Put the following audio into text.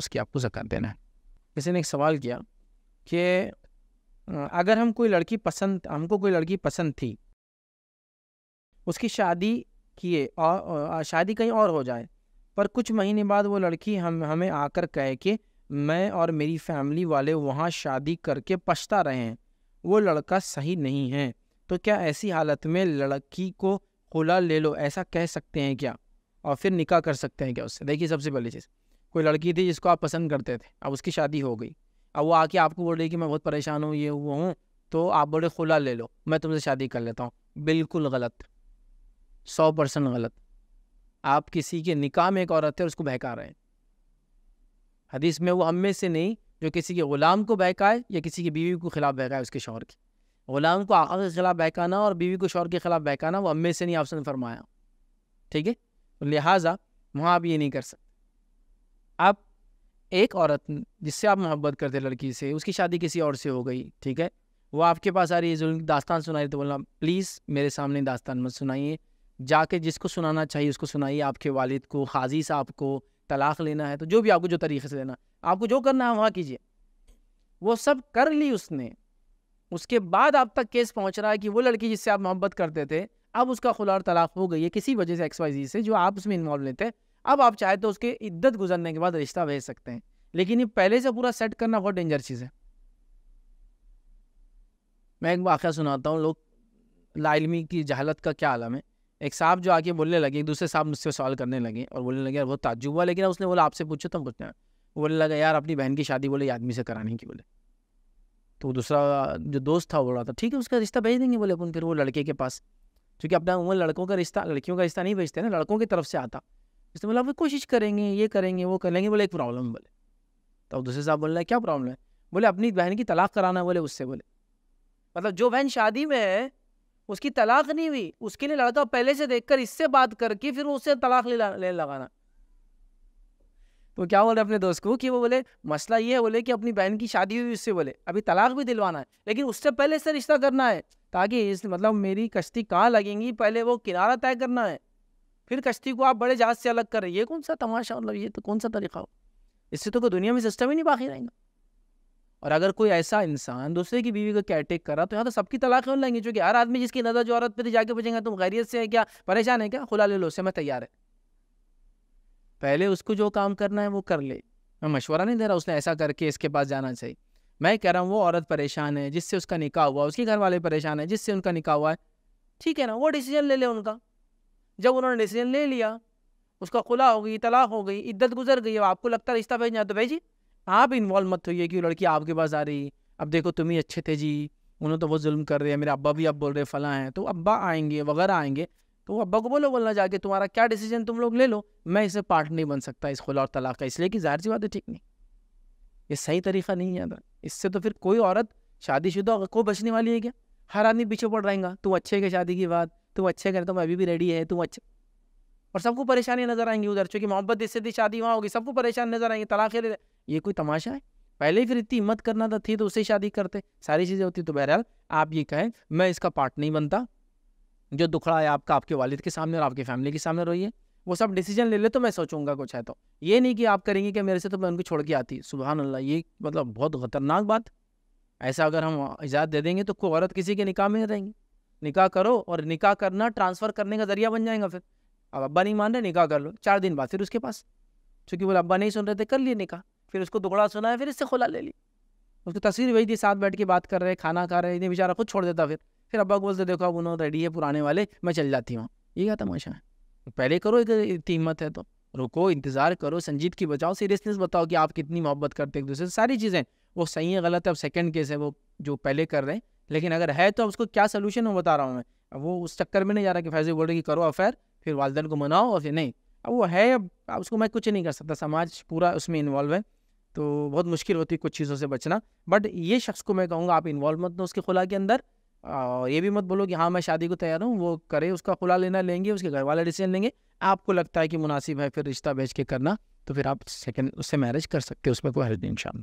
उसकी आपको जक़ात देना है किसी ने एक सवाल किया कि अगर हम कोई लड़की पसंद हमको कोई लड़की पसंद थी उसकी शादी किए और शादी कहीं और हो जाए पर कुछ महीने बाद वो लड़की हम हमें आकर कहे कि मैं और मेरी फैमिली वाले वहाँ शादी करके पछता रहे हैं वो लड़का सही नहीं है तो क्या ऐसी हालत में लड़की को खुला ले लो ऐसा कह सकते हैं क्या और फिर निकाह कर सकते हैं क्या उससे देखिए सबसे पहली चीज़ कोई लड़की थी जिसको आप पसंद करते थे अब उसकी शादी हो गई अब वो आके आपको बोल रही कि मैं बहुत परेशान हूँ ये वो हूँ तो आप बोले खुला ले लो मैं तुमसे शादी कर लेता हूँ बिल्कुल गलत सौ परसेंट गलत आप किसी के निकाह में एक औरत है उसको बहका रहे हैं हदीस में वो हमें से नहीं जो किसी के ग़ुलाम को बहकाए या किसी की बीवी को खिलाफ बहकाए उसके शौहर की ग़ुलाम को आका के खिलाफ बहकाना और बीवी को शौहर के खिलाफ बहकाना वो हमें से नहीं आपसे फरमाया ठीक है तो लिहाजा वहाँ आप ये नहीं कर सकते आप एक औरत जिससे आप मोहब्बत करते लड़की से उसकी शादी किसी और से हो गई ठीक है वो आपके पास आ रही है जो दास्तान सुनाई तो बोलना प्लीज़ मेरे सामने दास्तान मत सुनाइए जाके जिसको सुनाना चाहिए उसको सुनाइए आपके वालिद को हाजी साहब को तलाक लेना है तो जो भी आपको जो तरीके से लेना आपको जो करना है वहाँ कीजिए वो सब कर ली उसने उसके बाद आप तक केस पहुँच रहा है कि वो लड़की जिससे आप मोहब्बत करते थे अब उसका खुला और तलाक हो गई है किसी वजह से एक्स वाई जी से जो आप उसमें इन्वॉल्व लेते हैं अब आप चाहे तो उसके इद्दत गुजरने के बाद रिश्ता भेज सकते हैं लेकिन ये पहले से पूरा सेट करना बहुत डेंजर चीज़ है मैं एक वाक़ सुनाता हूँ लोग लालमी की जहालत का क्या आलम है एक साहब जो आके बोलने लगे एक दूसरे साहब मुझसे सवाल करने लगे और बोलने लगे यार बहुत ताजुब हुआ लेकिन उसने बोला आपसे पूछो तुम पूछना बोलने लगा यार अपनी बहन की शादी बोले आदमी से कराने की बोले तो दूसरा जो दोस्त था बोल रहा था ठीक है उसका रिश्ता भेज देंगे बोले अपन फिर वो लड़के के पास क्योंकि अपना उम्र लड़कों का रिश्ता लड़कियों का रिश्ता नहीं भेजते ना लड़कों की तरफ से आता इसने बोला आप कोशिश करेंगे ये करेंगे वो करेंगे बोले एक प्रॉब्लम बोले तो दूसरे साहब बोल रहे हैं क्या प्रॉब्लम है बोले अपनी बहन की तलाक कराना है बोले उससे बोले मतलब जो बहन शादी में है उसकी तलाक नहीं हुई उसके लिए लड़का तो पहले से देखकर इससे बात करके फिर उससे तलाक ले लगाना तो क्या बोल रहे अपने दोस्त को कि वो बोले मसला ये है बोले कि अपनी बहन की शादी हुई उससे बोले अभी तलाक भी दिलवाना है लेकिन उससे पहले से रिश्ता करना है ताकि इस मतलब मेरी कश्ती कहाँ लगेंगी पहले वो किनारा तय करना है फिर कश्ती को आप बड़े जहाज से अलग कर रहे ये कौन सा तमाशा मतलब ये तो कौन सा तरीका हो इससे तो कोई दुनिया में सिस्टम ही नहीं बाकी रहेगा और अगर कोई ऐसा इंसान दूसरे की बीवी को कैटेक कर रहा तो यहाँ तो सबकी तलाकें होने लगेंगी क्योंकि हर आदमी जिसकी नज़र जो औरत पर तो जाके पूछेंगे तुम गैरियत से है क्या परेशान है क्या खुला ले लो से मैं तैयार है पहले उसको जो काम करना है वो कर ले मैं मशवरा नहीं दे रहा उसने ऐसा करके इसके पास जाना चाहिए मैं कह रहा हूँ वो औरत परेशान है जिससे उसका निकाह हुआ उसके घर वाले परेशान है जिससे उनका निकाह हुआ है ठीक है ना वो डिसीजन ले ले उनका जब उन्होंने डिसीजन ले लिया उसका खुला हो गई तलाक हो गई इद्दत गुजर गई अब आपको लगता है रिश्ता भेजना तो भाई जी आप इन्वॉल्व मत हो कि लड़की आपके पास आ रही अब देखो तुम ही अच्छे थे जी उन्होंने तो वो जुल्म कर रहे हैं मेरे अब्बा भी अब बोल रहे फला हैं तो अब्बा आएंगे वगैरह आएंगे तो अब्बा को बोलो बोलना जाके तुम्हारा क्या डिसीजन तुम लोग ले लो मैं इसे पार्ट नहीं बन सकता इस खुला और तलाक का इसलिए कि जाहिर सी बात है ठीक नहीं ये सही तरीका नहीं है इससे तो फिर कोई औरत शादीशुदा को बचने वाली है क्या हर आदमी पीछे पड़ रहेगा तू अच्छे के शादी की बात तुम अच्छे कर तुम तो अभी भी रेडी है तुम अच्छे और सबको परेशानी नजर आएंगी उधर चूंकि मोहब्बत इससे थी शादी वहाँ होगी सबको परेशान नजर आएंगी तलाक ये कोई तमाशा है पहले ही फिर इतनी हिम्मत करना था थी तो उसे शादी करते सारी चीज़ें होती तो बहरहाल आप ये कहें मैं इसका पार्ट नहीं बनता जो दुखड़ा है आपका आपके वालिद के सामने और आपकी फैमिली के सामने रही वो सब डिसीजन ले ले तो मैं सोचूंगा कुछ है तो ये नहीं कि आप करेंगे कि मेरे से तो मैं उनको छोड़ के आती सुबह अल्लाह ये मतलब बहुत खतरनाक बात ऐसा अगर हम इजाज़त दे देंगे तो कोई औरत किसी के निकाह में रहेंगी निकाह करो और निकाह करना ट्रांसफ़र करने का जरिया बन जाएगा फिर अब अब्बा नहीं मान रहे निकाह कर लो चार दिन बाद फिर उसके पास चूंकि बोले अब्बा नहीं सुन रहे थे कर लिए निकाह फिर उसको दुगड़ा सुनाया फिर इससे खुला ले ली उसको तस्वीर भेज दी साथ बैठ के बात कर रहे खाना खा रहे इन्हें बेचारा खुद छोड़ देता फिर फिर अब्बा को बोलते देखो अब उन्होंने रेडी है पुराने वाले मैं चल जाती हूँ ये क्या तमाशा है पहले करो एक हिम्मत है तो रुको इंतज़ार करो संजीत की बचाओ सीरियसनेस बताओ कि आप कितनी मोहब्बत करते एक दूसरे से सारी चीज़ें वो सही है गलत है अब सेकंड केस है वो जो पहले कर रहे हैं लेकिन अगर है तो उसको क्या सोल्यूशन हो बता रहा हूँ मैं अब वो उस चक्कर में नहीं जा रहा कि फैसले बोल रहे कि करो अफेयर फिर वालदेन को मनाओ और फिर नहीं अब वो है अब उसको मैं कुछ नहीं कर सकता समाज पूरा उसमें इन्वॉल्व है तो बहुत मुश्किल होती है कुछ चीज़ों से बचना बट ये शख्स को मैं कहूँगा आप इन्वॉल्व मत दो उसके खुला के अंदर और ये भी मत बोलो कि हाँ मैं शादी को तैयार हूँ वो करे उसका खुला लेना लेंगे उसके घर वाले डिसीजन लेंगे आपको लगता है कि मुनासिब है फिर रिश्ता भेज के करना तो फिर आप सेकेंड उससे मैरिज कर सकते हो उसमें कोई हर्ज नहीं इन